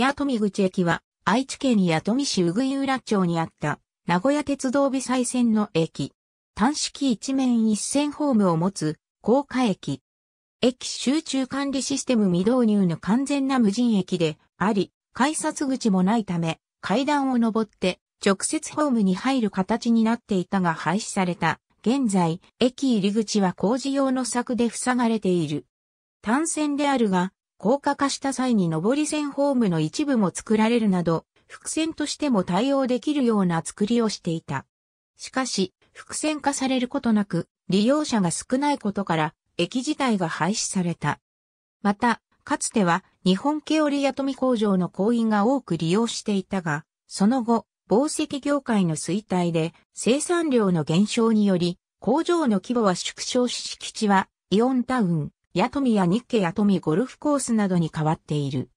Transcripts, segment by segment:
八富口駅は、愛知県八富市うぐい浦町にあった、名古屋鉄道美再線の駅。単式一面一線ホームを持つ、高架駅。駅集中管理システム未導入の完全な無人駅であり、改札口もないため、階段を上って直接ホームに入る形になっていたが廃止された。現在、駅入り口は工事用の柵で塞がれている。単線であるが、高架化した際に上り線ホームの一部も作られるなど、伏線としても対応できるような作りをしていた。しかし、伏線化されることなく、利用者が少ないことから、駅自体が廃止された。また、かつては、日本ケオリア富工場の行員が多く利用していたが、その後、宝石業界の衰退で、生産量の減少により、工場の規模は縮小し敷地は、イオンタウン、ヤトミやニッケヤトミゴルフコースなどに変わっている。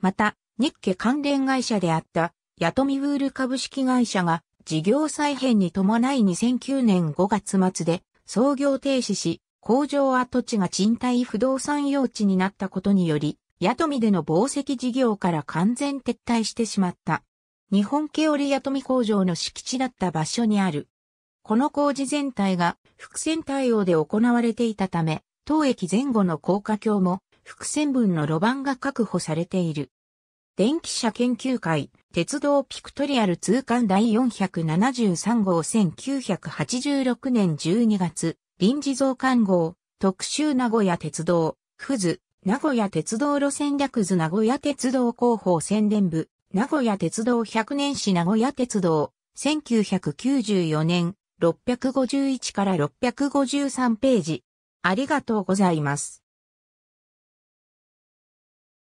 また、ニッケ関連会社であったヤトミウール株式会社が事業再編に伴い2009年5月末で創業停止し、工場跡地が賃貸不動産用地になったことにより、ヤトミでの紡績事業から完全撤退してしまった。日本ケオリヤトミ工場の敷地だった場所にある。この工事全体が伏線対応で行われていたため、当駅前後の高架橋も複線分の路盤が確保されている。電気車研究会、鉄道ピクトリアル通貫第473号1986年12月、臨時増刊号、特集名古屋鉄道、クズ、名古屋鉄道路線略図名古屋鉄道広報宣伝部、名古屋鉄道100年史名古屋鉄道、1994年、651から653ページ、ありがとうございます。